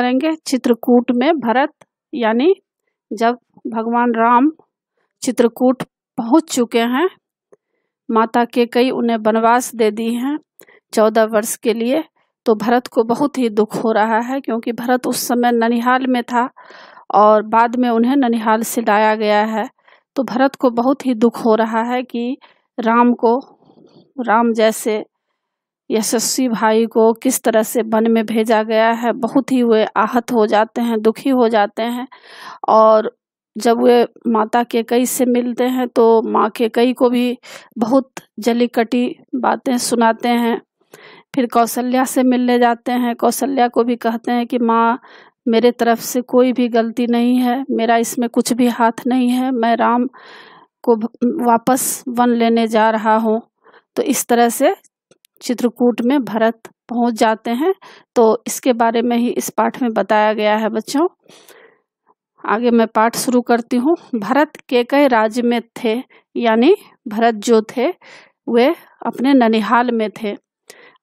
करेंगे चित्रकूट में भरत यानी जब भगवान राम चित्रकूट पहुंच चुके हैं माता के कई उन्हें वनवास दे दी हैं चौदह वर्ष के लिए तो भरत को बहुत ही दुख हो रहा है क्योंकि भरत उस समय ननिहाल में था और बाद में उन्हें ननिहाल से लाया गया है तो भरत को बहुत ही दुख हो रहा है कि राम को राम जैसे यशस्वी भाई को किस तरह से वन में भेजा गया है बहुत ही वे आहत हो जाते हैं दुखी हो जाते हैं और जब वे माता के कई से मिलते हैं तो माँ के कई को भी बहुत जली कटी बातें सुनाते हैं फिर कौशल्या से मिलने जाते हैं कौशल्या को भी कहते हैं कि माँ मेरे तरफ से कोई भी गलती नहीं है मेरा इसमें कुछ भी हाथ नहीं है मैं राम को वापस वन लेने जा रहा हूँ तो इस तरह से चित्रकूट में भरत पहुंच जाते हैं तो इसके बारे में ही इस पाठ में बताया गया है बच्चों आगे मैं पाठ शुरू करती हूँ भरत के कई राज्य में थे यानी भरत जो थे वे अपने ननिहाल में थे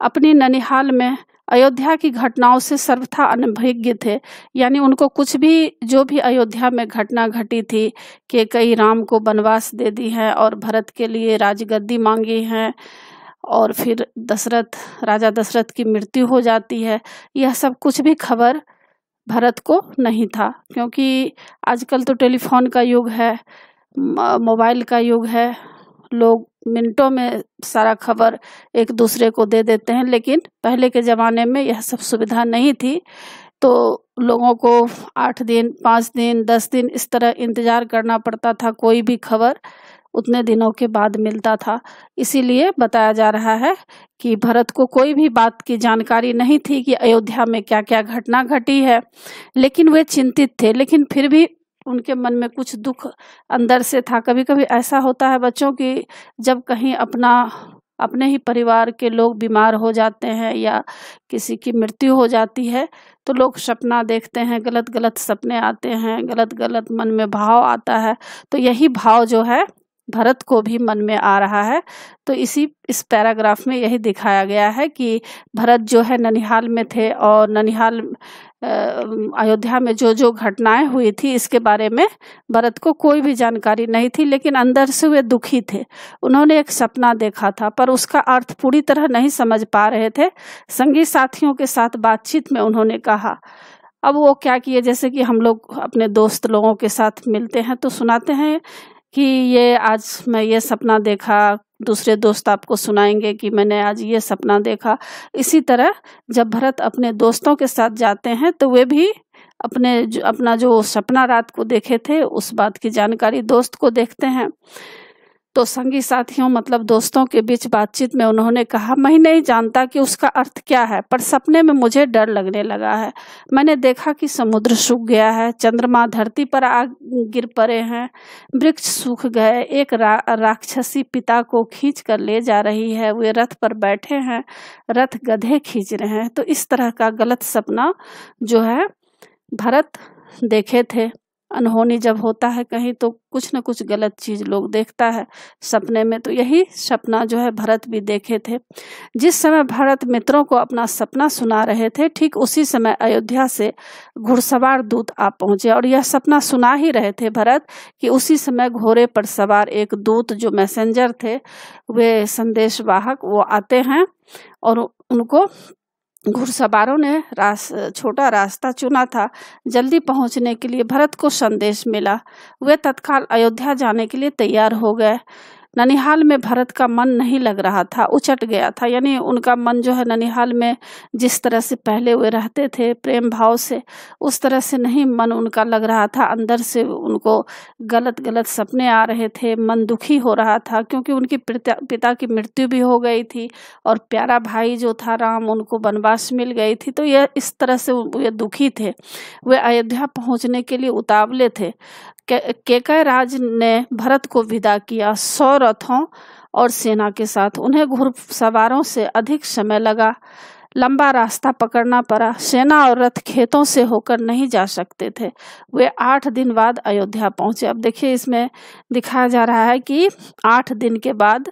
अपनी ननिहाल में अयोध्या की घटनाओं से सर्वथा अनभिज्ञ थे यानी उनको कुछ भी जो भी अयोध्या में घटना घटी थी कि कई राम को वनवास दे दी है और भरत के लिए राजगद्दी मांगी है और फिर दशरथ राजा दशरथ की मृत्यु हो जाती है यह सब कुछ भी खबर भरत को नहीं था क्योंकि आजकल तो टेलीफोन का युग है मोबाइल का युग है लोग मिनटों में सारा खबर एक दूसरे को दे देते हैं लेकिन पहले के ज़माने में यह सब सुविधा नहीं थी तो लोगों को आठ दिन पाँच दिन दस दिन इस तरह इंतज़ार करना पड़ता था कोई भी खबर उतने दिनों के बाद मिलता था इसीलिए बताया जा रहा है कि भरत को कोई भी बात की जानकारी नहीं थी कि अयोध्या में क्या क्या घटना घटी है लेकिन वे चिंतित थे लेकिन फिर भी उनके मन में कुछ दुख अंदर से था कभी कभी ऐसा होता है बच्चों की जब कहीं अपना अपने ही परिवार के लोग बीमार हो जाते हैं या किसी की मृत्यु हो जाती है तो लोग सपना देखते हैं गलत गलत सपने आते हैं गलत गलत मन में भाव आता है तो यही भाव जो है भरत को भी मन में आ रहा है तो इसी इस पैराग्राफ में यही दिखाया गया है कि भरत जो है ननिहाल में थे और ननिहाल अयोध्या में जो जो घटनाएं हुई थी इसके बारे में भरत को कोई भी जानकारी नहीं थी लेकिन अंदर से वे दुखी थे उन्होंने एक सपना देखा था पर उसका अर्थ पूरी तरह नहीं समझ पा रहे थे संगी साथियों के साथ बातचीत में उन्होंने कहा अब वो क्या किए जैसे कि हम लोग अपने दोस्त लोगों के साथ मिलते हैं तो सुनाते हैं कि ये आज मैं ये सपना देखा दूसरे दोस्त आपको सुनाएंगे कि मैंने आज ये सपना देखा इसी तरह जब भरत अपने दोस्तों के साथ जाते हैं तो वे भी अपने जो, अपना जो सपना रात को देखे थे उस बात की जानकारी दोस्त को देखते हैं तो संगी साथियों मतलब दोस्तों के बीच बातचीत में उन्होंने कहा मैं नहीं जानता कि उसका अर्थ क्या है पर सपने में मुझे डर लगने लगा है मैंने देखा कि समुद्र सूख गया है चंद्रमा धरती पर आ गिर पड़े हैं वृक्ष सूख गए एक रा, राक्षसी पिता को खींच कर ले जा रही है वे रथ पर बैठे हैं रथ गधे खींच रहे हैं तो इस तरह का गलत सपना जो है भरत देखे थे अनहोनी जब होता है कहीं तो कुछ ना कुछ गलत चीज़ लोग देखता है सपने में तो यही सपना जो है भरत भी देखे थे जिस समय भरत मित्रों को अपना सपना सुना रहे थे ठीक उसी समय अयोध्या से घुड़सवार दूत आ पहुंचे और यह सपना सुना ही रहे थे भरत कि उसी समय घोड़े पर सवार एक दूत जो मैसेंजर थे वे संदेशवाहक वो आते हैं और उनको घुड़सवारों ने रास छोटा रास्ता चुना था जल्दी पहुंचने के लिए भरत को संदेश मिला वे तत्काल अयोध्या जाने के लिए तैयार हो गए ननिहाल में भरत का मन नहीं लग रहा था उचट गया था यानी उनका मन जो है ननिहाल में जिस तरह से पहले वे रहते थे प्रेम भाव से उस तरह से नहीं मन उनका लग रहा था अंदर से उनको गलत गलत सपने आ रहे थे मन दुखी हो रहा था क्योंकि उनकी पिता की मृत्यु भी हो गई थी और प्यारा भाई जो था राम उनको वनवास मिल गई थी तो यह इस तरह से वे दुखी थे वे अयोध्या पहुँचने के लिए उतावले थे केकय राज ने भरत को विदा किया सौ रथों और सेना के साथ उन्हें घुड़सवारों से अधिक समय लगा लंबा रास्ता पकड़ना पड़ा सेना और रथ खेतों से होकर नहीं जा सकते थे वे आठ दिन बाद अयोध्या पहुंचे अब देखिए इसमें दिखाया जा रहा है कि आठ दिन के बाद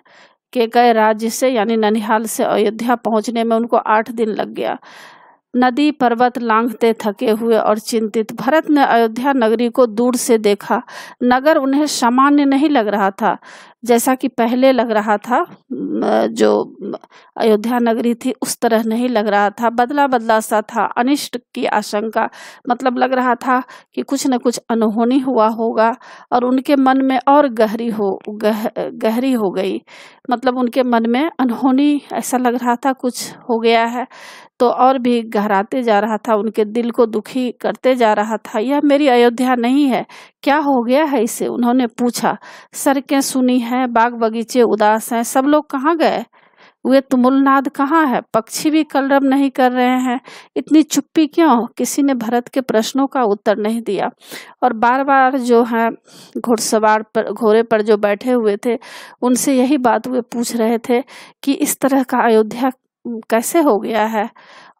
के राज्य से यानी ननिहाल से अयोध्या पहुंचने में उनको आठ दिन लग गया नदी पर्वत लांघते थके हुए और चिंतित भरत ने अयोध्या नगरी को दूर से देखा नगर उन्हें सामान्य नहीं लग रहा था जैसा कि पहले लग रहा था जो अयोध्या नगरी थी उस तरह नहीं लग रहा था बदला बदला सा था अनिष्ट की आशंका मतलब लग रहा था कि कुछ न कुछ अनहोनी हुआ होगा और उनके मन में और गहरी हो गह, गहरी हो गई मतलब उनके मन में अनहोनी ऐसा लग रहा था कुछ हो गया है तो और भी गहराते जा रहा था उनके दिल को दुखी करते जा रहा था यह मेरी अयोध्या नहीं है क्या हो गया है इसे उन्होंने पूछा सड़कें सुनी हैं बाग बगीचे उदास हैं सब लोग कहाँ गए वे तुमुलनाद कहाँ है पक्षी भी कलरब नहीं कर रहे हैं इतनी चुप्पी क्यों किसी ने भरत के प्रश्नों का उत्तर नहीं दिया और बार बार जो है घुड़सवार पर घोड़े पर जो बैठे हुए थे उनसे यही बात वे पूछ रहे थे कि इस तरह का अयोध्या कैसे हो गया है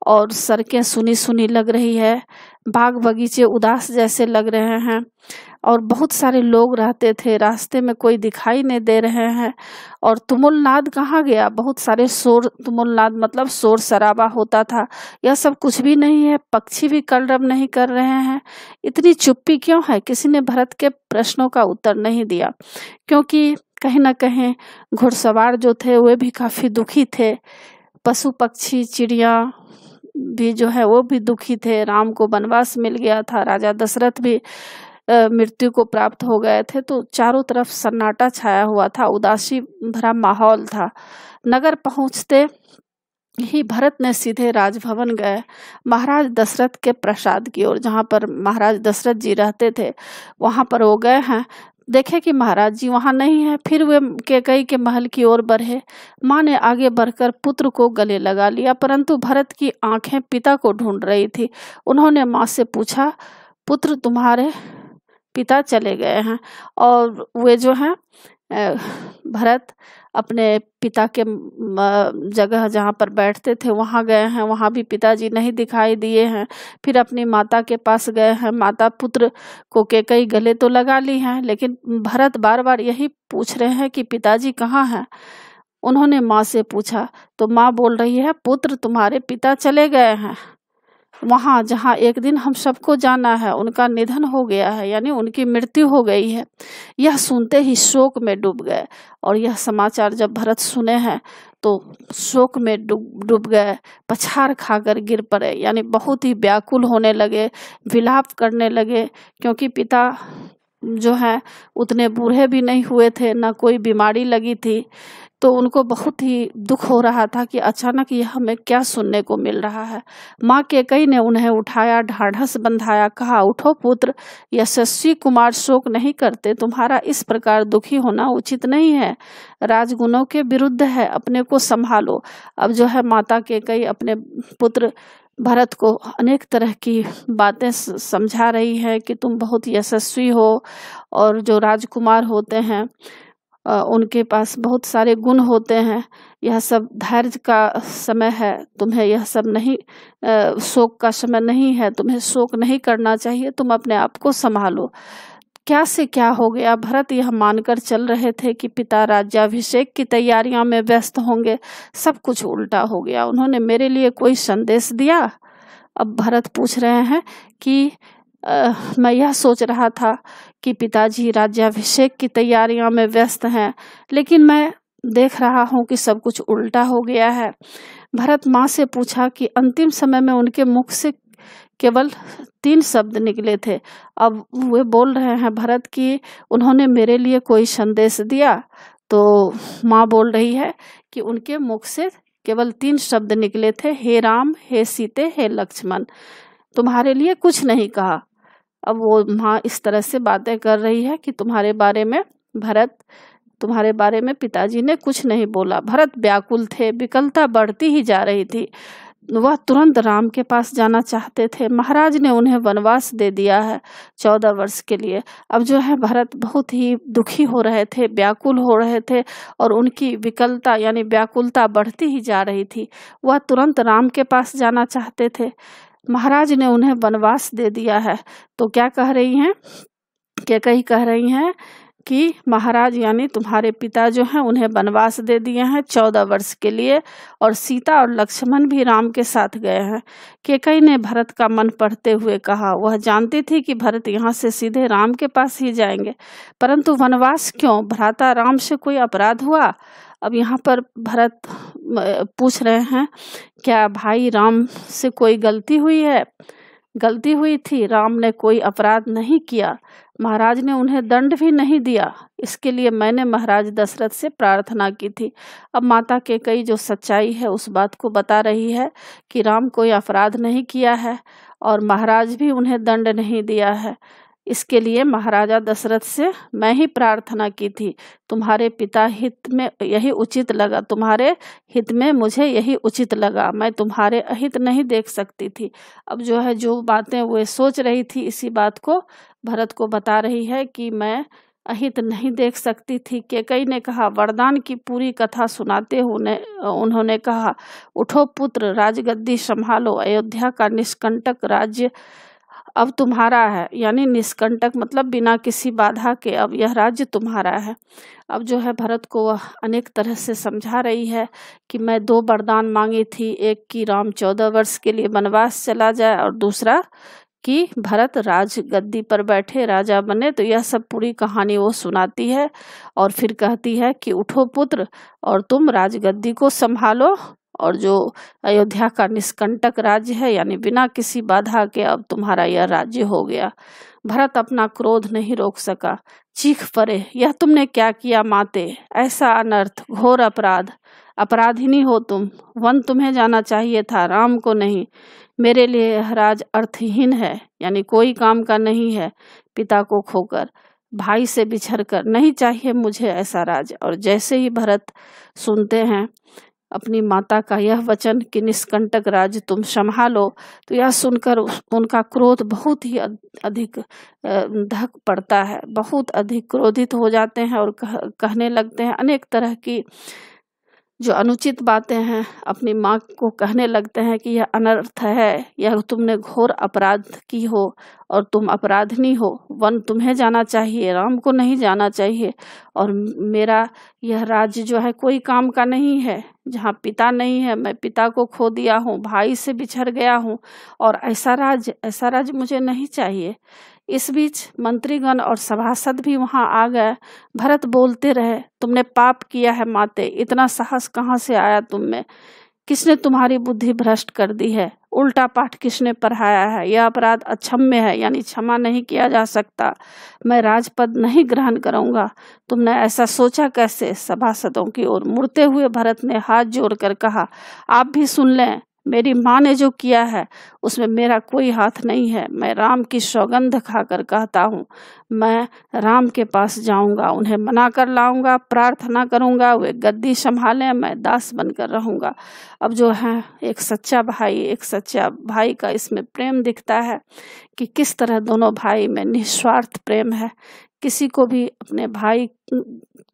और सड़कें सुनी सुनी लग रही है बाग बगीचे उदास जैसे लग रहे हैं और बहुत सारे लोग रहते थे रास्ते में कोई दिखाई नहीं दे रहे हैं और तुमुल नाद कहाँ गया बहुत सारे शोर तुमुल नाद मतलब शोर शराबा होता था यह सब कुछ भी नहीं है पक्षी भी कलरब नहीं कर रहे हैं इतनी चुप्पी क्यों है किसी ने भरत के प्रश्नों का उत्तर नहीं दिया क्योंकि कहीं ना कहीं घुड़सवार जो थे वे भी काफ़ी दुखी थे पशु पक्षी चिड़िया भी जो है वो भी दुखी थे राम को वनवास मिल गया था राजा दशरथ भी मृत्यु को प्राप्त हो गए थे तो चारों तरफ सन्नाटा छाया हुआ था उदासी भरा माहौल था नगर पहुंचते ही भरत ने सीधे राजभवन गए महाराज दशरथ के प्रसाद की ओर जहाँ पर महाराज दशरथ जी रहते थे वहाँ पर वो गए हैं देखे कि महाराज जी वहाँ नहीं है फिर वे के कई के महल की ओर बढ़े माँ ने आगे बढ़कर पुत्र को गले लगा लिया परंतु भरत की आंखें पिता को ढूंढ रही थी उन्होंने माँ से पूछा पुत्र तुम्हारे पिता चले गए हैं और वे जो हैं भरत अपने पिता के जगह जहाँ पर बैठते थे वहाँ गए हैं वहाँ भी पिताजी नहीं दिखाई दिए हैं फिर अपनी माता के पास गए हैं माता पुत्र को के कई गले तो लगा ली हैं लेकिन भरत बार बार यही पूछ रहे हैं कि पिताजी कहाँ हैं उन्होंने माँ से पूछा तो माँ बोल रही है पुत्र तुम्हारे पिता चले गए हैं वहाँ जहाँ एक दिन हम सबको जाना है उनका निधन हो गया है यानी उनकी मृत्यु हो गई है यह सुनते ही शोक में डूब गए और यह समाचार जब भरत सुने हैं तो शोक में डूब डूब गए पछाड़ खाकर गिर पड़े यानी बहुत ही व्याकुल होने लगे विलाप करने लगे क्योंकि पिता जो है उतने बूढ़े भी नहीं हुए थे ना कोई बीमारी लगी थी तो उनको बहुत ही दुख हो रहा था कि अचानक यह हमें क्या सुनने को मिल रहा है माँ के कई ने उन्हें उठाया ढाढ़स बंधाया कहा उठो पुत्र यशस्वी कुमार शोक नहीं करते तुम्हारा इस प्रकार दुखी होना उचित नहीं है राजगुणों के विरुद्ध है अपने को संभालो अब जो है माता के कई अपने पुत्र भरत को अनेक तरह की बातें समझा रही है कि तुम बहुत यशस्वी हो और जो राजकुमार होते हैं उनके पास बहुत सारे गुण होते हैं यह सब धैर्य का समय है तुम्हें यह सब नहीं शोक का समय नहीं है तुम्हें शोक नहीं करना चाहिए तुम अपने आप को संभालो क्या से क्या हो गया भरत यह मानकर चल रहे थे कि पिता राज्याभिषेक की तैयारियों में व्यस्त होंगे सब कुछ उल्टा हो गया उन्होंने मेरे लिए कोई संदेश दिया अब भरत पूछ रहे हैं कि आ, मैं यह सोच रहा था कि पिताजी राज्याभिषेक की तैयारियों में व्यस्त हैं लेकिन मैं देख रहा हूँ कि सब कुछ उल्टा हो गया है भरत माँ से पूछा कि अंतिम समय में उनके मुख से केवल तीन शब्द निकले थे अब वे बोल रहे हैं भरत कि उन्होंने मेरे लिए कोई संदेश दिया तो माँ बोल रही है कि उनके मुख से केवल तीन शब्द निकले थे हे राम हे सीते हे लक्ष्मण तुम्हारे लिए कुछ नहीं कहा अब वो माँ इस तरह से बातें कर रही है कि तुम्हारे बारे में भरत तुम्हारे बारे में पिताजी ने कुछ नहीं बोला भरत व्याकुल थे विकलता बढ़ती ही जा रही थी वह तुरंत राम के पास जाना चाहते थे महाराज ने उन्हें वनवास दे दिया है चौदह वर्ष के लिए अब जो है भरत बहुत ही दुखी हो रहे थे व्याकुल हो रहे थे और उनकी विकलता यानी व्याकुलता बढ़ती ही जा रही थी वह तुरंत राम के पास जाना चाहते थे महाराज ने उन्हें वनवास दे दिया है तो क्या कह रही हैं क्या कही कह रही हैं कि महाराज यानी तुम्हारे पिता जो हैं उन्हें वनवास दे दिए हैं चौदह वर्ष के लिए और सीता और लक्ष्मण भी राम के साथ गए हैं केकई ने भरत का मन पढ़ते हुए कहा वह जानती थी कि भरत यहाँ से सीधे राम के पास ही जाएंगे परंतु वनवास क्यों भ्राता राम से कोई अपराध हुआ अब यहाँ पर भरत पूछ रहे हैं क्या भाई राम से कोई गलती हुई है गलती हुई थी राम ने कोई अपराध नहीं किया महाराज ने उन्हें दंड भी नहीं दिया इसके लिए मैंने महाराज दशरथ से प्रार्थना की थी अब माता के कई जो सच्चाई है उस बात को बता रही है कि राम कोई अपराध नहीं किया है और महाराज भी उन्हें दंड नहीं दिया है इसके लिए महाराजा दशरथ से मैं ही प्रार्थना की थी तुम्हारे पिता हित में यही उचित लगा तुम्हारे हित में मुझे यही उचित लगा मैं तुम्हारे अहित नहीं देख सकती थी अब जो है जो बातें वे सोच रही थी इसी बात को भरत को बता रही है कि मैं अहित नहीं देख सकती थी केकई ने कहा वरदान की पूरी कथा सुनाते हुए उन्होंने कहा उठो पुत्र राजगद्दी संभालो अयोध्या का निष्कंटक राज्य अब तुम्हारा है यानी निष्कंटक मतलब बिना किसी बाधा के अब यह राज्य तुम्हारा है अब जो है भरत को वह अनेक तरह से समझा रही है कि मैं दो वरदान मांगी थी एक कि राम चौदह वर्ष के लिए वनवास चला जाए और दूसरा कि भरत राज गद्दी पर बैठे राजा बने तो यह सब पूरी कहानी वो सुनाती है और फिर कहती है कि उठो पुत्र और तुम राजगद्दी को संभालो और जो अयोध्या का निष्कंटक राज्य है यानी बिना किसी बाधा के अब तुम्हारा यह राज्य हो गया भरत अपना क्रोध नहीं रोक सका चीख पड़े यह तुमने क्या किया माते ऐसा अनर्थ घोर अपराध अपराधिनी हो तुम वन तुम्हें जाना चाहिए था राम को नहीं मेरे लिए यह राज अर्थहीन है यानी कोई काम का नहीं है पिता को खोकर भाई से बिछड़ कर नहीं चाहिए मुझे ऐसा राज और जैसे ही भरत सुनते हैं अपनी माता का यह वचन कि निष्कंटक राज तुम संभालो तो यह सुनकर उनका क्रोध बहुत ही अधिक धक पड़ता है बहुत अधिक क्रोधित हो जाते हैं और कहने लगते हैं अनेक तरह की जो अनुचित बातें हैं अपनी माँ को कहने लगते हैं कि यह अनर्थ है यह तुमने घोर अपराध की हो और तुम अपराधनी हो वन तुम्हें जाना चाहिए राम को नहीं जाना चाहिए और मेरा यह राज्य जो है कोई काम का नहीं है जहाँ पिता नहीं है मैं पिता को खो दिया हूँ भाई से बिछड़ गया हूँ और ऐसा राज्य ऐसा राज्य मुझे नहीं चाहिए इस बीच मंत्रीगण और सभासद भी वहां आ गए भरत बोलते रहे तुमने पाप किया है माते इतना साहस कहाँ से आया तुम में किसने तुम्हारी बुद्धि भ्रष्ट कर दी है उल्टा पाठ किसने पढ़ाया है यह अपराध अक्षम्य है यानी क्षमा नहीं किया जा सकता मैं राजपद नहीं ग्रहण करूंगा तुमने ऐसा सोचा कैसे सभासदों की ओर मुड़ते हुए भरत ने हाथ जोड़कर कहा आप भी सुन लें मेरी माँ ने जो किया है उसमें मेरा कोई हाथ नहीं है मैं राम की सौगंध खाकर कहता हूँ मैं राम के पास जाऊँगा उन्हें मना कर लाऊँगा प्रार्थना करूँगा वे गद्दी संभालें मैं दास बनकर रहूँगा अब जो है एक सच्चा भाई एक सच्चा भाई का इसमें प्रेम दिखता है कि किस तरह दोनों भाई में निस्वार्थ प्रेम है किसी को भी अपने भाई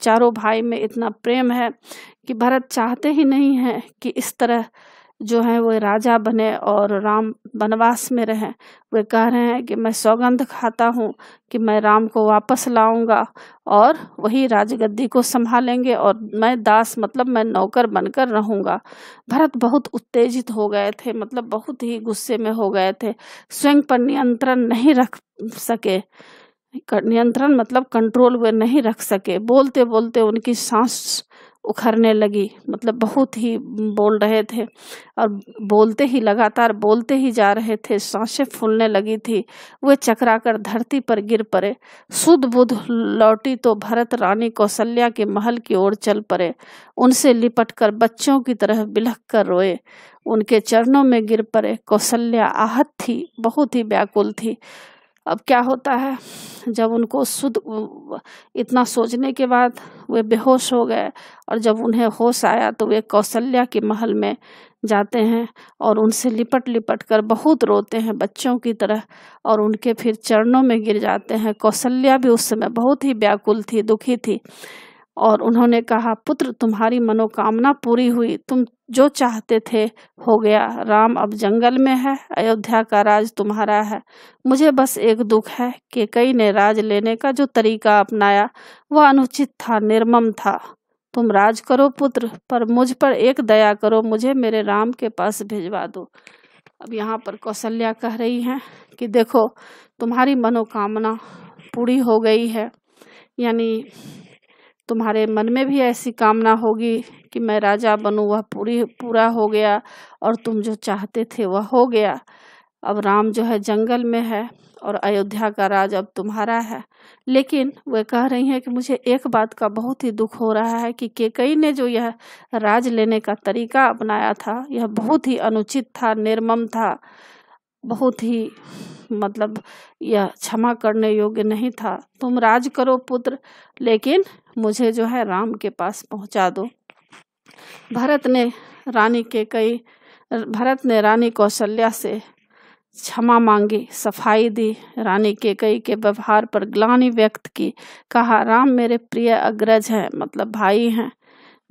चारों भाई में इतना प्रेम है कि भरत चाहते ही नहीं है कि इस तरह जो हैं वे राजा बने और राम वनवास में रहें वे कह रहे हैं कि मैं सौगंध खाता हूँ कि मैं राम को वापस लाऊंगा और वही राजगद्दी को संभालेंगे और मैं दास मतलब मैं नौकर बनकर रहूंगा भरत बहुत उत्तेजित हो गए थे मतलब बहुत ही गुस्से में हो गए थे स्वयं पर नियंत्रण नहीं रख सके नियंत्रण मतलब कंट्रोल वे नहीं रख सके बोलते बोलते उनकी सांस उखरने लगी मतलब बहुत ही बोल रहे थे और बोलते ही लगातार बोलते ही जा रहे थे सांसें फूलने लगी थी वे चकरा कर धरती पर गिर पड़े सुध बुध लौटी तो भरत रानी कौशल्या के महल की ओर चल पड़े उनसे लिपट कर बच्चों की तरह बिलख कर रोए उनके चरणों में गिर पड़े कौशल्या आहत थी बहुत ही व्याकुल थी अब क्या होता है जब उनको शुद्ध इतना सोचने के बाद वे बेहोश हो गए और जब उन्हें होश आया तो वे कौशल्या के महल में जाते हैं और उनसे लिपट लिपट कर बहुत रोते हैं बच्चों की तरह और उनके फिर चरणों में गिर जाते हैं कौशल्या भी उस समय बहुत ही व्याकुल थी दुखी थी और उन्होंने कहा पुत्र तुम्हारी मनोकामना पूरी हुई तुम जो चाहते थे हो गया राम अब जंगल में है अयोध्या का राज तुम्हारा है मुझे बस एक दुख है कि कई ने राज लेने का जो तरीका अपनाया वह अनुचित था निर्मम था तुम राज करो पुत्र पर मुझ पर एक दया करो मुझे मेरे राम के पास भिजवा दो अब यहाँ पर कौशल्या कह रही हैं कि देखो तुम्हारी मनोकामना पूरी हो गई है यानी तुम्हारे मन में भी ऐसी कामना होगी कि मैं राजा बनूं वह पूरी पूरा हो गया और तुम जो चाहते थे वह हो गया अब राम जो है जंगल में है और अयोध्या का राज अब तुम्हारा है लेकिन वे कह रही हैं कि मुझे एक बात का बहुत ही दुख हो रहा है कि केकई ने जो यह राज लेने का तरीका अपनाया था यह बहुत ही अनुचित था निर्मम था बहुत ही मतलब यह क्षमा करने योग्य नहीं था तुम राज करो पुत्र लेकिन मुझे जो है राम के पास पहुंचा दो भरत ने रानी के कई भरत ने रानी कौशल्या से क्षमा मांगी सफाई दी रानी के कई के व्यवहार पर ग्लानि व्यक्त की कहा राम मेरे प्रिय अग्रज हैं मतलब भाई हैं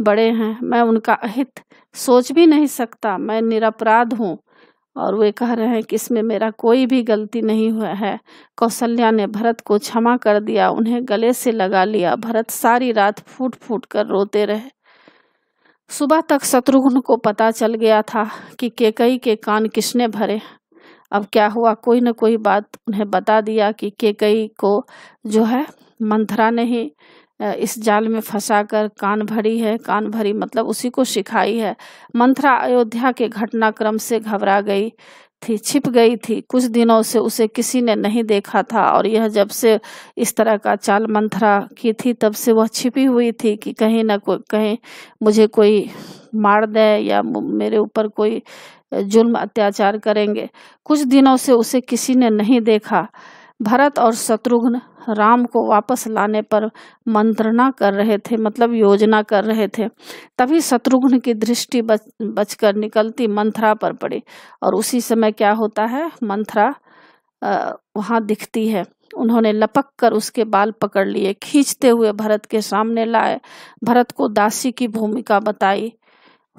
बड़े हैं मैं उनका अहित सोच भी नहीं सकता मैं निरपराध हूँ और वे कह रहे हैं कि इसमें मेरा कोई भी गलती नहीं हुआ है कौशल्या ने भरत को क्षमा कर दिया उन्हें गले से लगा लिया भरत सारी रात फूट फूट कर रोते रहे सुबह तक शत्रुघ्न को पता चल गया था कि केकई के कान किसने भरे अब क्या हुआ कोई न कोई बात उन्हें बता दिया कि केकई को जो है मंथरा ने ही इस जाल में फंसा कर कान भरी है कान भरी मतलब उसी को सिखाई है मंथरा अयोध्या के घटनाक्रम से घबरा गई थी छिप गई थी कुछ दिनों से उसे किसी ने नहीं देखा था और यह जब से इस तरह का चाल मंथरा की थी तब से वह छिपी हुई थी कि कहीं ना कोई कहीं मुझे कोई मार दे या मेरे ऊपर कोई जुल्म अत्याचार करेंगे कुछ दिनों से उसे किसी ने नहीं देखा भरत और शत्रुघ्न राम को वापस लाने पर मंत्रणा कर रहे थे मतलब योजना कर रहे थे तभी शत्रुघ्न की दृष्टि बच बचकर निकलती मंथरा पर पड़ी और उसी समय क्या होता है मंथरा वहाँ दिखती है उन्होंने लपक कर उसके बाल पकड़ लिए खींचते हुए भरत के सामने लाए भरत को दासी की भूमिका बताई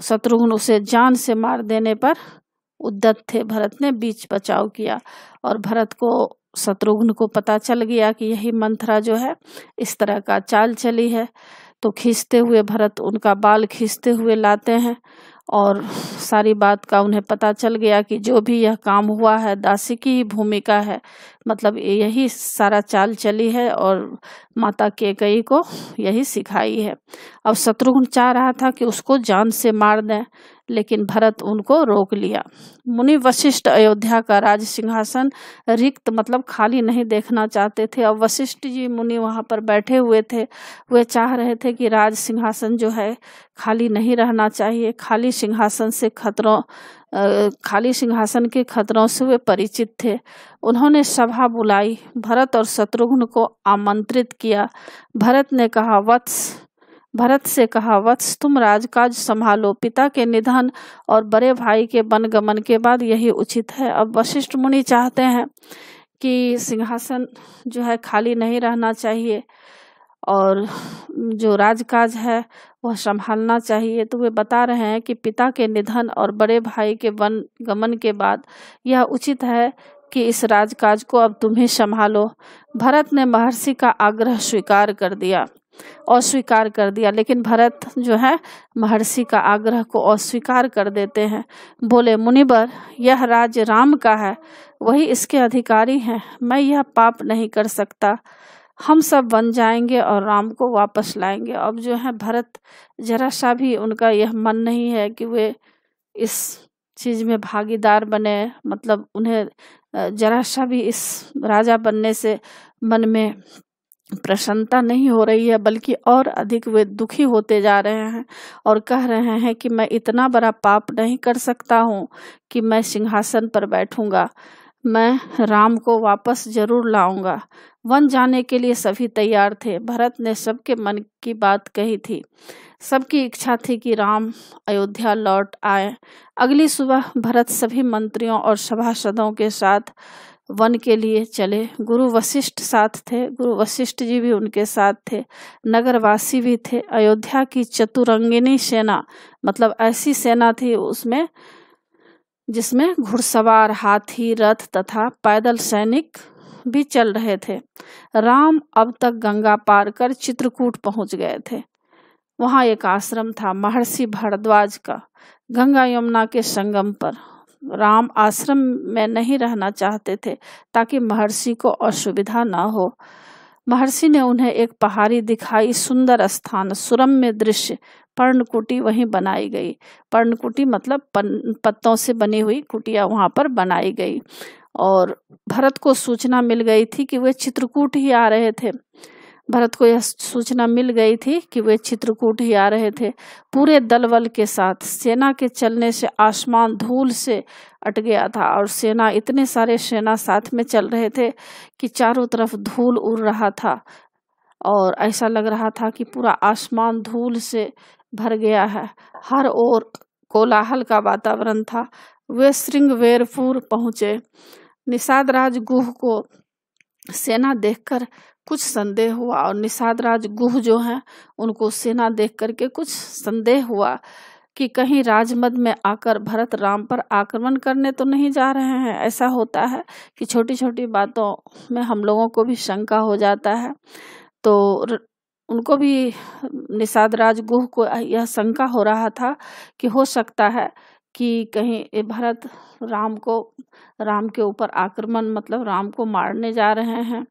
शत्रुघ्न उसे जान से मार देने पर उद्दत थे भरत ने बीच बचाव किया और भरत को शत्रुघ्न को पता चल गया कि यही मंथरा जो है इस तरह का चाल चली है तो खींचते हुए भरत उनका बाल खींचते हुए लाते हैं और सारी बात का उन्हें पता चल गया कि जो भी यह काम हुआ है दासी की ही भूमिका है मतलब यही सारा चाल चली है और माता के कई को यही सिखाई है अब शत्रुघ्न चाह रहा था कि उसको जान से मार दें लेकिन भरत उनको रोक लिया मुनि वशिष्ठ अयोध्या का राज सिंहासन रिक्त मतलब खाली नहीं देखना चाहते थे और वशिष्ठ जी मुनि वहाँ पर बैठे हुए थे वे चाह रहे थे कि राज सिंहासन जो है खाली नहीं रहना चाहिए खाली सिंहासन से खतरों खाली सिंहासन के खतरों से वे परिचित थे उन्होंने सभा बुलाई भरत और शत्रुघ्न को आमंत्रित किया भरत ने कहा वत्स भरत से कहा वत्स तुम राजकाज संभालो पिता के निधन और बड़े भाई के वनगमन के बाद यही उचित है अब वशिष्ठ मुनि चाहते हैं कि सिंहासन जो है खाली नहीं रहना चाहिए और जो राजकाज है वह संभालना चाहिए तो वे बता रहे हैं कि पिता के निधन और बड़े भाई के वन गमन के बाद यह उचित है कि इस राजकाज को अब तुम ही संभालो भरत ने महर्षि का आग्रह स्वीकार कर दिया अस्वीकार कर दिया लेकिन भरत जो है महर्षि का आग्रह को अस्वीकार कर देते हैं बोले मुनिबर यह राज्य राम का है वही इसके अधिकारी हैं मैं यह पाप नहीं कर सकता हम सब बन जाएंगे और राम को वापस लाएंगे अब जो है भरत जरा सा भी उनका यह मन नहीं है कि वे इस चीज़ में भागीदार बने मतलब उन्हें जरा सा भी इस राजा बनने से मन में प्रसन्नता नहीं हो रही है बल्कि और अधिक वे दुखी होते जा रहे हैं और कह रहे हैं कि मैं इतना बड़ा पाप नहीं कर सकता हूँ कि मैं सिंहासन पर बैठूंगा मैं राम को वापस जरूर लाऊंगा वन जाने के लिए सभी तैयार थे भरत ने सबके मन की बात कही थी सबकी इच्छा थी कि राम अयोध्या लौट आए अगली सुबह भरत सभी मंत्रियों और सभासदों के साथ वन के लिए चले गुरु वशिष्ठ साथ थे गुरु वशिष्ठ जी भी उनके साथ थे नगरवासी भी थे अयोध्या की चतुरंगिनी सेना मतलब ऐसी सेना थी उसमें जिसमें घुड़सवार हाथी रथ तथा पैदल सैनिक भी चल रहे थे राम अब तक गंगा पार कर चित्रकूट पहुंच गए थे वहां एक आश्रम था महर्षि भारद्वाज का गंगा यमुना के संगम पर राम आश्रम में नहीं रहना चाहते थे ताकि महर्षि को असुविधा न हो महर्षि ने उन्हें एक पहाड़ी दिखाई सुंदर स्थान सुरम्य दृश्य पर्णकुटी वहीं बनाई गई पर्णकुटी मतलब पन, पत्तों से बनी हुई कुटिया वहाँ पर बनाई गई और भरत को सूचना मिल गई थी कि वे चित्रकूट ही आ रहे थे भरत को यह सूचना मिल गई थी कि वे चित्रकूट ही आ रहे थे पूरे दलबल के साथ सेना के चलने से आसमान धूल से अट गया था और सेना इतने सारे सेना साथ में चल रहे थे कि चारों तरफ धूल उड़ रहा था और ऐसा लग रहा था कि पूरा आसमान धूल से भर गया है हर ओर कोलाहल का वातावरण था वे श्रृंगवेरपुर पहुंचे निषाद राज गुह को सेना देखकर कुछ संदेह हुआ और निषाद राज गुह जो हैं उनको सेना देख करके कुछ संदेह हुआ कि कहीं राजमद में आकर भरत राम पर आक्रमण करने तो नहीं जा रहे हैं ऐसा होता है कि छोटी छोटी बातों में हम लोगों को भी शंका हो जाता है तो उनको भी निषाद राज गुह को यह शंका हो रहा था कि हो सकता है कि कहीं भरत राम को राम के ऊपर आक्रमण मतलब राम को मारने जा रहे हैं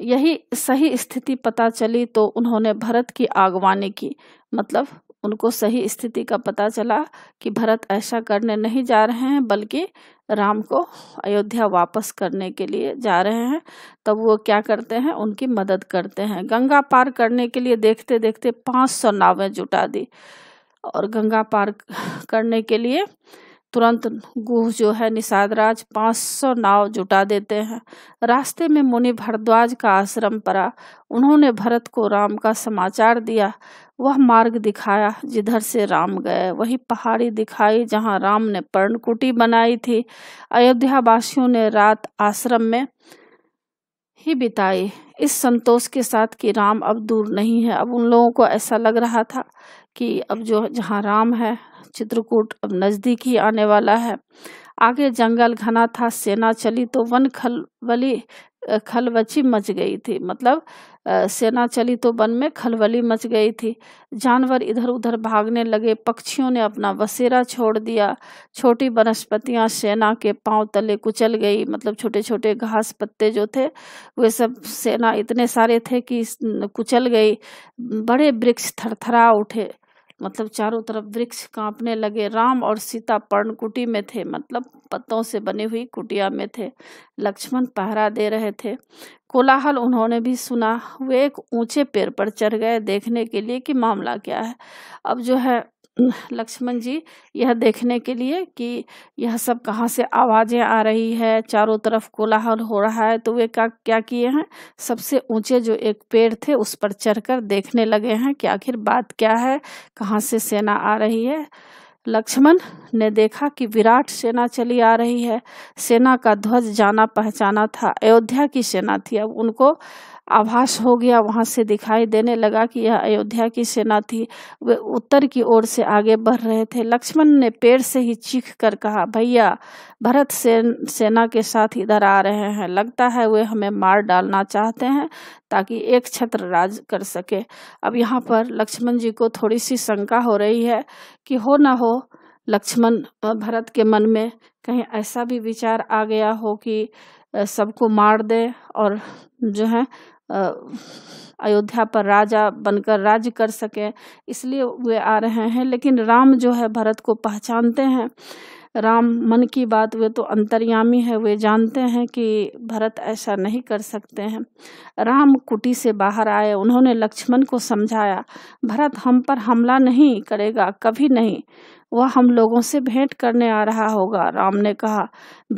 यही सही स्थिति पता चली तो उन्होंने भरत की आगवानी की मतलब उनको सही स्थिति का पता चला कि भरत ऐसा करने नहीं जा रहे हैं बल्कि राम को अयोध्या वापस करने के लिए जा रहे हैं तब वो क्या करते हैं उनकी मदद करते हैं गंगा पार करने के लिए देखते देखते पाँच सौ नावें जुटा दी और गंगा पार करने के लिए तुरंत गुह जो है निषादराज पाँच सौ नाव जुटा देते हैं रास्ते में मुनि भरद्वाज का आश्रम पड़ा उन्होंने भरत को राम का समाचार दिया वह मार्ग दिखाया जिधर से राम गए वही पहाड़ी दिखाई जहाँ राम ने पर्णकुटी बनाई थी अयोध्या वासियों ने रात आश्रम में ही बिताई इस संतोष के साथ कि राम अब दूर नहीं है अब उन लोगों को ऐसा लग रहा था कि अब जो जहाँ राम है चित्रकूट अब नजदीक ही आने वाला है आगे जंगल घना था सेना चली तो वन खलबली खलबची मच गई थी मतलब सेना चली तो वन में खलबली मच गई थी जानवर इधर उधर भागने लगे पक्षियों ने अपना बसेरा छोड़ दिया छोटी वनस्पतियाँ सेना के पांव तले कुचल गई मतलब छोटे छोटे घास पत्ते जो थे वे सब सेना इतने सारे थे कि कुचल गई बड़े वृक्ष थरथरा उठे मतलब चारों तरफ वृक्ष कांपने लगे राम और सीता पर्णकुटी में थे मतलब पत्तों से बनी हुई कुटिया में थे लक्ष्मण पहरा दे रहे थे कोलाहल उन्होंने भी सुना वे एक ऊंचे पेड़ पर चढ़ गए देखने के लिए कि मामला क्या है अब जो है लक्ष्मण जी यह देखने के लिए कि यह सब कहाँ से आवाज़ें आ रही है चारों तरफ कोलाहल हो रहा है तो वे क्या क्या किए हैं सबसे ऊंचे जो एक पेड़ थे उस पर चढ़कर देखने लगे हैं कि आखिर बात क्या है कहाँ से सेना आ रही है लक्ष्मण ने देखा कि विराट सेना चली आ रही है सेना का ध्वज जाना पहचाना था अयोध्या की सेना थी अब उनको आभास हो गया वहाँ से दिखाई देने लगा कि यह अयोध्या की सेना थी वे उत्तर की ओर से आगे बढ़ रहे थे लक्ष्मण ने पेड़ से ही चीख कर कहा भैया भरत सेन सेना के साथ इधर आ रहे हैं लगता है वे हमें मार डालना चाहते हैं ताकि एक छत्र राज कर सके अब यहाँ पर लक्ष्मण जी को थोड़ी सी शंका हो रही है कि हो ना हो लक्ष्मण भरत के मन में कहीं ऐसा भी विचार आ गया हो कि सबको मार दे और जो है अयोध्या पर राजा बनकर राज्य कर सके इसलिए वे आ रहे हैं लेकिन राम जो है भरत को पहचानते हैं राम मन की बात वे तो अंतर्यामी है वे जानते हैं कि भरत ऐसा नहीं कर सकते हैं राम कुटी से बाहर आए उन्होंने लक्ष्मण को समझाया भरत हम पर हमला नहीं करेगा कभी नहीं वह हम लोगों से भेंट करने आ रहा होगा राम ने कहा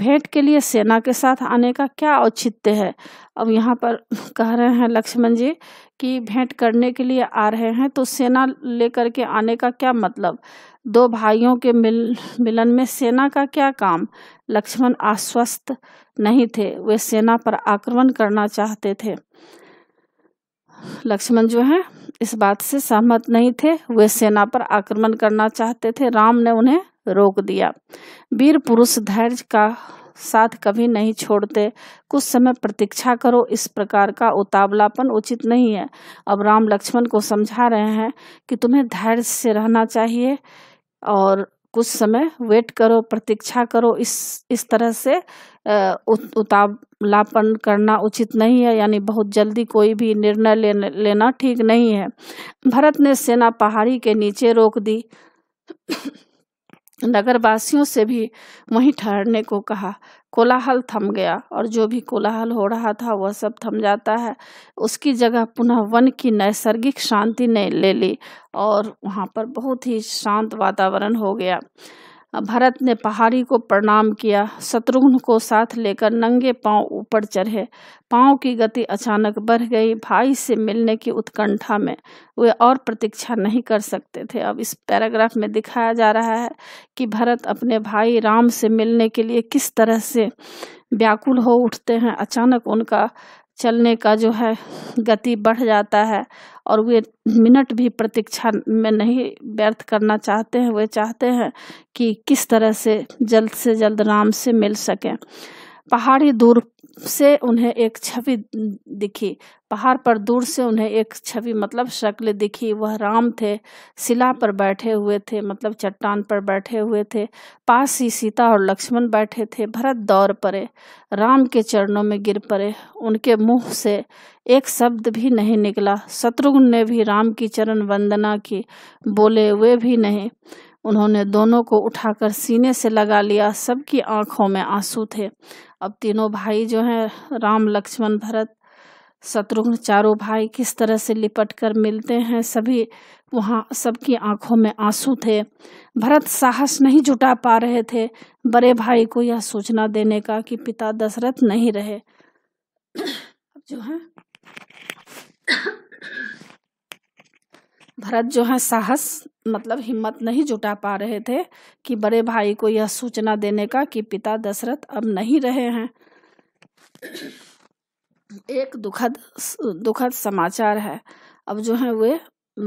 भेंट के लिए सेना के साथ आने का क्या औचित्य है अब यहाँ पर कह रहे हैं लक्ष्मण जी कि भेंट करने के लिए आ रहे हैं तो सेना लेकर के आने का क्या मतलब दो भाइयों के मिल मिलन में सेना का क्या काम लक्ष्मण आश्वस्त नहीं थे वे सेना पर आक्रमण करना चाहते थे लक्ष्मण जो है इस बात से सहमत नहीं थे वे सेना पर आक्रमण करना चाहते थे राम ने उन्हें रोक दिया वीर पुरुष धैर्य का साथ कभी नहीं छोड़ते कुछ समय प्रतीक्षा करो इस प्रकार का उतावलापन उचित नहीं है अब राम लक्ष्मण को समझा रहे हैं कि तुम्हें धैर्य से रहना चाहिए और कुछ समय वेट करो प्रतीक्षा करो इस इस तरह से उतावलापन करना उचित नहीं है यानी बहुत जल्दी कोई भी निर्णय ले लेना ठीक नहीं है भरत ने सेना पहाड़ी के नीचे रोक दी नगरवासियों से भी वहीं ठहरने को कहा कोलाहल थम गया और जो भी कोलाहल हो रहा था वह सब थम जाता है उसकी जगह पुनः वन की नैसर्गिक शांति ने ले ली और वहाँ पर बहुत ही शांत वातावरण हो गया भरत ने पहाड़ी को प्रणाम किया शत्रुघ्न को साथ लेकर नंगे पांव ऊपर चढ़े पांव की गति अचानक बढ़ गई भाई से मिलने की उत्कंठा में वे और प्रतीक्षा नहीं कर सकते थे अब इस पैराग्राफ में दिखाया जा रहा है कि भरत अपने भाई राम से मिलने के लिए किस तरह से व्याकुल हो उठते हैं अचानक उनका चलने का जो है गति बढ़ जाता है और वे मिनट भी प्रतीक्षा में नहीं व्यर्थ करना चाहते हैं वे चाहते हैं कि किस तरह से जल्द से जल्द राम से मिल सकें पहाड़ी दूर से उन्हें एक छवि दिखी पहाड़ पर दूर से उन्हें एक छवि मतलब शक्ल दिखी वह राम थे शिला पर बैठे हुए थे मतलब चट्टान पर बैठे हुए थे पास ही सीता और लक्ष्मण बैठे थे भरत दौड़ पड़े राम के चरणों में गिर पड़े उनके मुंह से एक शब्द भी नहीं निकला शत्रुघ्न ने भी राम की चरण वंदना की बोले वे भी नहीं उन्होंने दोनों को उठाकर सीने से लगा लिया सबकी आंखों में आंसू थे अब तीनों भाई जो हैं राम लक्ष्मण भरत शत्रुघ्न चारों भाई किस तरह से लिपट कर मिलते हैं सभी वहाँ सबकी आंखों में आंसू थे भरत साहस नहीं जुटा पा रहे थे बड़े भाई को यह सूचना देने का कि पिता दशरथ नहीं रहे जो है भरत जो है साहस मतलब हिम्मत नहीं जुटा पा रहे थे कि बड़े भाई को यह सूचना देने का कि पिता दशरथ अब नहीं रहे हैं एक दुखद दुखद समाचार है अब जो है वे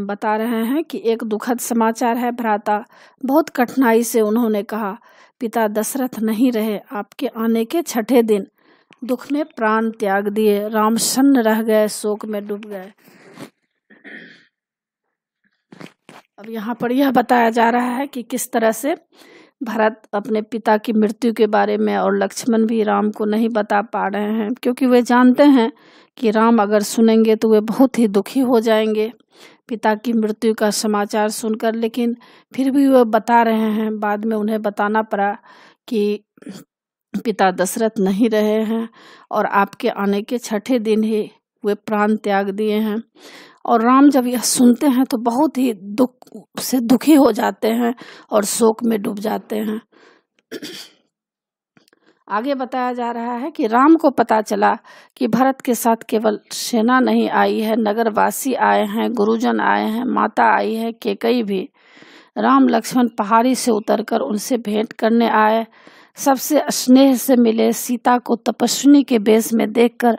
बता रहे हैं कि एक दुखद समाचार है भ्राता बहुत कठिनाई से उन्होंने कहा पिता दशरथ नहीं रहे आपके आने के छठे दिन दुख में प्राण त्याग दिए राम सन्न रह गए शोक में डूब गए अब यहाँ पर यह बताया जा रहा है कि किस तरह से भरत अपने पिता की मृत्यु के बारे में और लक्ष्मण भी राम को नहीं बता पा रहे हैं क्योंकि वे जानते हैं कि राम अगर सुनेंगे तो वे बहुत ही दुखी हो जाएंगे पिता की मृत्यु का समाचार सुनकर लेकिन फिर भी वे बता रहे हैं बाद में उन्हें बताना पड़ा कि पिता दशरथ नहीं रहे हैं और आपके आने के छठे दिन ही वे प्राण त्याग दिए हैं और राम जब यह सुनते हैं तो बहुत ही दुख से दुखी हो जाते हैं और शोक में डूब जाते हैं आगे बताया जा रहा है कि राम को पता चला कि भरत के साथ केवल सेना नहीं आई है नगरवासी आए हैं गुरुजन आए हैं माता आई है केकई भी राम लक्ष्मण पहाड़ी से उतरकर उनसे भेंट करने आए सबसे स्नेह से मिले सीता को तपस्विनी के बेस में देखकर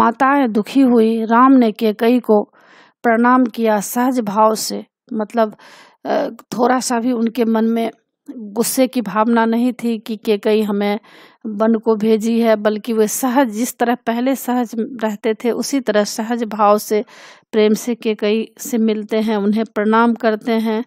माताएं दुखी हुई राम ने केकई को प्रणाम किया सहज भाव से मतलब थोड़ा सा भी उनके मन में गुस्से की भावना नहीं थी कि के कई हमें वन को भेजी है बल्कि वे सहज जिस तरह पहले सहज रहते थे उसी तरह सहज भाव से प्रेम से के कई से मिलते हैं उन्हें प्रणाम करते हैं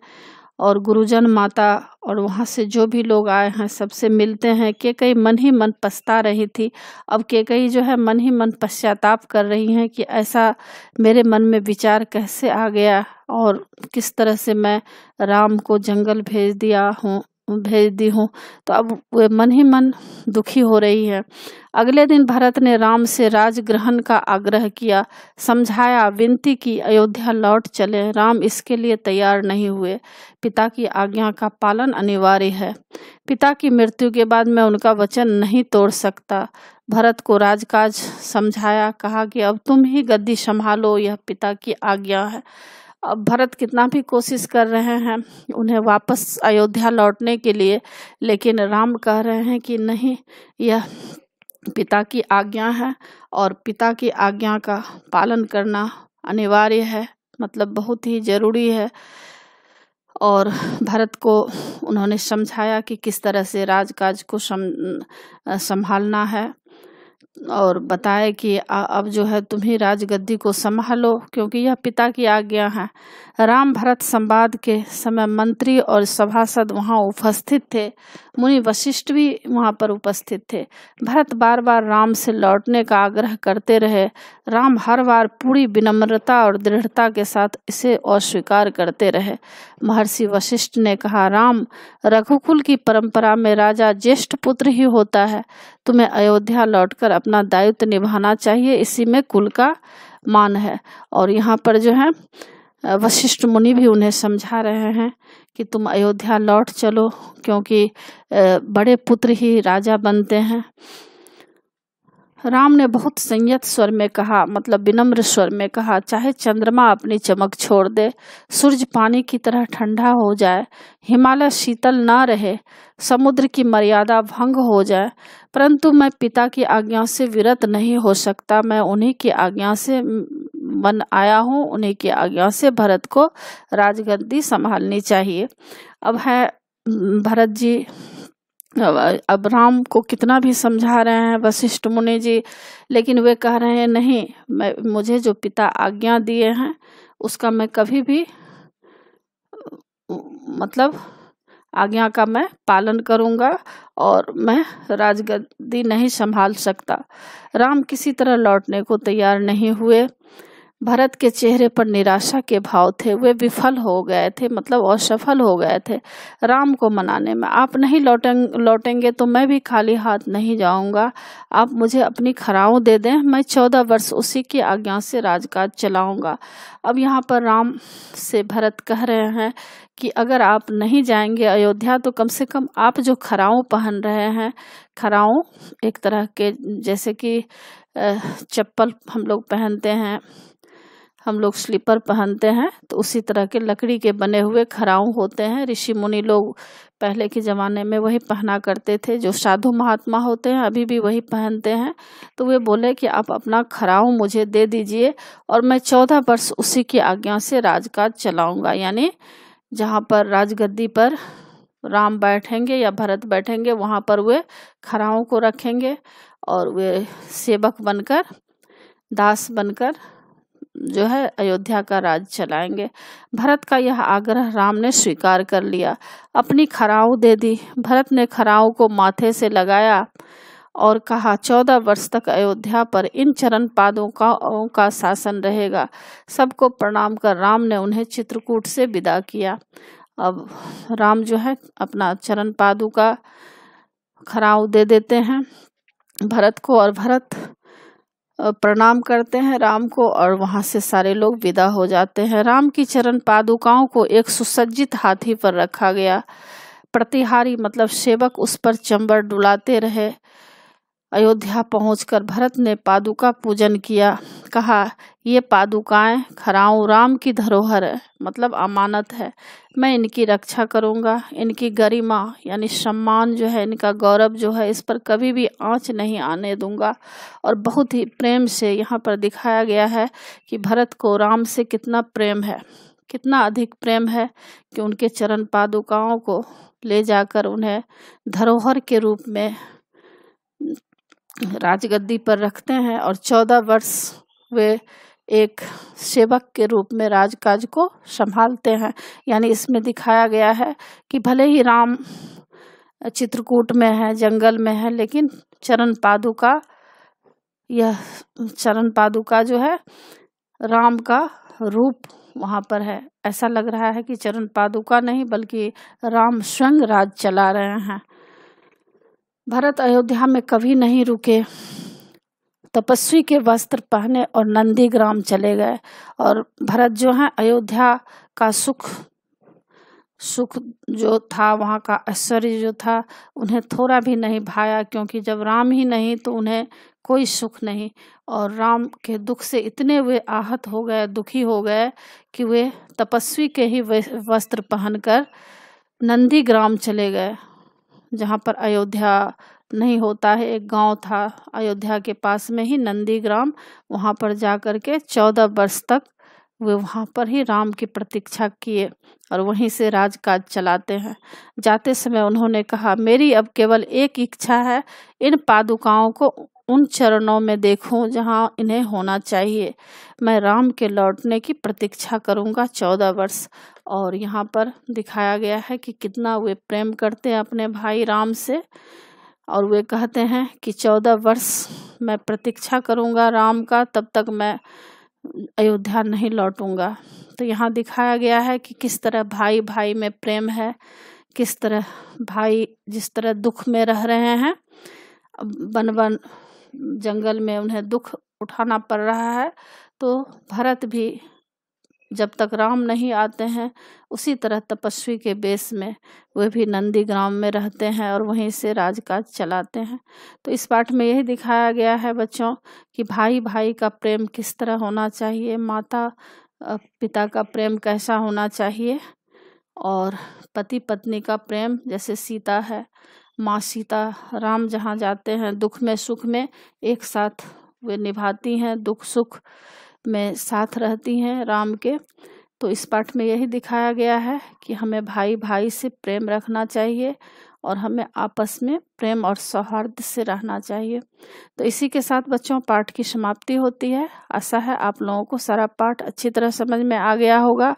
और गुरुजन माता और वहाँ से जो भी लोग आए हैं सबसे मिलते हैं के कई मन ही मन पछता रही थी अब के कई जो है मन ही मन पश्चाताप कर रही हैं कि ऐसा मेरे मन में विचार कैसे आ गया और किस तरह से मैं राम को जंगल भेज दिया हूँ भेज दी हूँ तो अब वे मन ही मन दुखी हो रही है अगले दिन भरत ने राम से राज ग्रहण का आग्रह किया समझाया विनती की अयोध्या लौट चले राम इसके लिए तैयार नहीं हुए पिता की आज्ञा का पालन अनिवार्य है पिता की मृत्यु के बाद मैं उनका वचन नहीं तोड़ सकता भरत को राजकाज समझाया कहा कि अब तुम ही गद्दी संभालो यह पिता की आज्ञा है अब भरत कितना भी कोशिश कर रहे हैं उन्हें वापस अयोध्या लौटने के लिए लेकिन राम कह रहे हैं कि नहीं यह पिता की आज्ञा है और पिता की आज्ञा का पालन करना अनिवार्य है मतलब बहुत ही ज़रूरी है और भरत को उन्होंने समझाया कि किस तरह से राजकाज को सम संभालना है और बताए कि अब जो है तुम्ही राजगद्दी को संभालो क्योंकि यह पिता की आज्ञा है राम भरत संवाद के समय मंत्री और सभासद वहाँ उपस्थित थे मुनि वशिष्ठ भी वहाँ पर उपस्थित थे भरत बार बार राम से लौटने का आग्रह करते रहे राम हर बार पूरी विनम्रता और दृढ़ता के साथ इसे अस्वीकार करते रहे महर्षि वशिष्ठ ने कहा राम रघुकुल की परंपरा में राजा ज्येष्ठ पुत्र ही होता है तुम्हें अयोध्या लौटकर अपना दायित्व निभाना चाहिए इसी में कुल का मान है और यहाँ पर जो है वशिष्ठ मुनि भी उन्हें समझा रहे हैं कि तुम अयोध्या लौट चलो क्योंकि बड़े पुत्र ही राजा बनते हैं राम ने बहुत संयत स्वर में कहा मतलब विनम्र स्वर में कहा चाहे चंद्रमा अपनी चमक छोड़ दे सूरज पानी की तरह ठंडा हो जाए हिमालय शीतल ना रहे समुद्र की मर्यादा भंग हो जाए परंतु मैं पिता की आज्ञा से विरत नहीं हो सकता मैं उन्हीं की आज्ञा से मन आया हूँ उन्हीं की आज्ञा से भरत को राजगद्दी संभालनी चाहिए अब है भरत जी अब राम को कितना भी समझा रहे हैं वशिष्ठ मुनि जी लेकिन वे कह रहे हैं नहीं मैं मुझे जो पिता आज्ञा दिए हैं उसका मैं कभी भी मतलब आज्ञा का मैं पालन करूंगा और मैं राजगद्दी नहीं संभाल सकता राम किसी तरह लौटने को तैयार नहीं हुए भरत के चेहरे पर निराशा के भाव थे वे विफल हो गए थे मतलब असफल हो गए थे राम को मनाने में आप नहीं लौटें लौटेंगे तो मैं भी खाली हाथ नहीं जाऊंगा आप मुझे अपनी खराओं दे दें मैं चौदह वर्ष उसी की आज्ञा से राजकाज चलाऊंगा अब यहाँ पर राम से भरत कह रहे हैं कि अगर आप नहीं जाएंगे अयोध्या तो कम से कम आप जो खराओं पहन रहे हैं खराओं एक तरह के जैसे कि चप्पल हम लोग पहनते हैं हम लोग स्लीपर पहनते हैं तो उसी तरह के लकड़ी के बने हुए खराऊ होते हैं ऋषि मुनि लोग पहले के ज़माने में वही पहना करते थे जो साधु महात्मा होते हैं अभी भी वही पहनते हैं तो वे बोले कि आप अपना खराऊ मुझे दे दीजिए और मैं चौदह वर्ष उसी की आज्ञा से राजकाज चलाऊँगा यानी जहाँ पर राजगद्दी पर राम बैठेंगे या भरत बैठेंगे वहाँ पर वे खराओं को रखेंगे और वे सेवक बनकर दास बनकर जो है अयोध्या का राज चलाएंगे भरत का यह आग्रह राम ने स्वीकार कर लिया अपनी खराव दे दी भरत ने खराव को माथे से लगाया और कहा चौदह वर्ष तक अयोध्या पर इन चरण पादों का, का शासन रहेगा सबको प्रणाम कर राम ने उन्हें चित्रकूट से विदा किया अब राम जो है अपना चरण पादु का खराव दे देते हैं भरत को और भरत प्रणाम करते हैं राम को और वहाँ से सारे लोग विदा हो जाते हैं राम की चरण पादुकाओं को एक सुसज्जित हाथी पर रखा गया प्रतिहारी मतलब सेवक उस पर चंबर डुलाते रहे अयोध्या पहुंचकर भरत ने पादुका पूजन किया कहा ये पादुकाएं खराओ राम की धरोहर है मतलब अमानत है मैं इनकी रक्षा करूंगा इनकी गरिमा यानी सम्मान जो है इनका गौरव जो है इस पर कभी भी आँच नहीं आने दूंगा और बहुत ही प्रेम से यहाँ पर दिखाया गया है कि भरत को राम से कितना प्रेम है कितना अधिक प्रेम है कि उनके चरण पादुकाओं को ले जाकर उन्हें धरोहर के रूप में राजगद्दी पर रखते हैं और चौदह वर्ष वे एक सेवक के रूप में राजकाज को संभालते हैं यानी इसमें दिखाया गया है कि भले ही राम चित्रकूट में है जंगल में है लेकिन चरण पादुका यह चरण पादुका जो है राम का रूप वहाँ पर है ऐसा लग रहा है कि चरण पादुका नहीं बल्कि राम स्वयं राज चला रहे हैं भरत अयोध्या में कभी नहीं रुके तपस्वी के वस्त्र पहने और नंदीग्राम चले गए और भरत जो है अयोध्या का सुख सुख जो था वहाँ का ऐश्वर्य जो था उन्हें थोड़ा भी नहीं भाया क्योंकि जब राम ही नहीं तो उन्हें कोई सुख नहीं और राम के दुख से इतने वे आहत हो गए दुखी हो गए कि वे तपस्वी के ही वस्त्र पहनकर नंदीग्राम चले गए जहाँ पर अयोध्या नहीं होता है एक गांव था अयोध्या के पास में ही नंदी ग्राम वहाँ पर जा कर के चौदह वर्ष तक वे वहाँ पर ही राम की प्रतीक्षा किए और वहीं से राजकाज चलाते हैं जाते समय उन्होंने कहा मेरी अब केवल एक इच्छा है इन पादुकाओं को उन चरणों में देखूं जहां इन्हें होना चाहिए मैं राम के लौटने की प्रतीक्षा करूंगा चौदह वर्ष और यहाँ पर दिखाया गया है कि कितना वे प्रेम करते हैं अपने भाई राम से और वे कहते हैं कि चौदह वर्ष मैं प्रतीक्षा करूँगा राम का तब तक मैं अयोध्या नहीं लौटूंगा तो यहाँ दिखाया गया है कि किस तरह भाई भाई में प्रेम है किस तरह भाई जिस तरह दुख में रह रहे हैं बन बन जंगल में उन्हें दुख उठाना पड़ रहा है तो भरत भी जब तक राम नहीं आते हैं उसी तरह तपस्वी के बेस में वे भी नंदी ग्राम में रहते हैं और वहीं से राजकाज चलाते हैं तो इस पाठ में यही दिखाया गया है बच्चों कि भाई भाई का प्रेम किस तरह होना चाहिए माता पिता का प्रेम कैसा होना चाहिए और पति पत्नी का प्रेम जैसे सीता है माँ सीता राम जहाँ जाते हैं दुख में सुख में एक साथ वे निभाती हैं दुख सुख में साथ रहती हैं राम के तो इस पाठ में यही दिखाया गया है कि हमें भाई भाई से प्रेम रखना चाहिए और हमें आपस में प्रेम और सौहार्द से रहना चाहिए तो इसी के साथ बच्चों पाठ की समाप्ति होती है आशा है आप लोगों को सारा पाठ अच्छी तरह समझ में आ गया होगा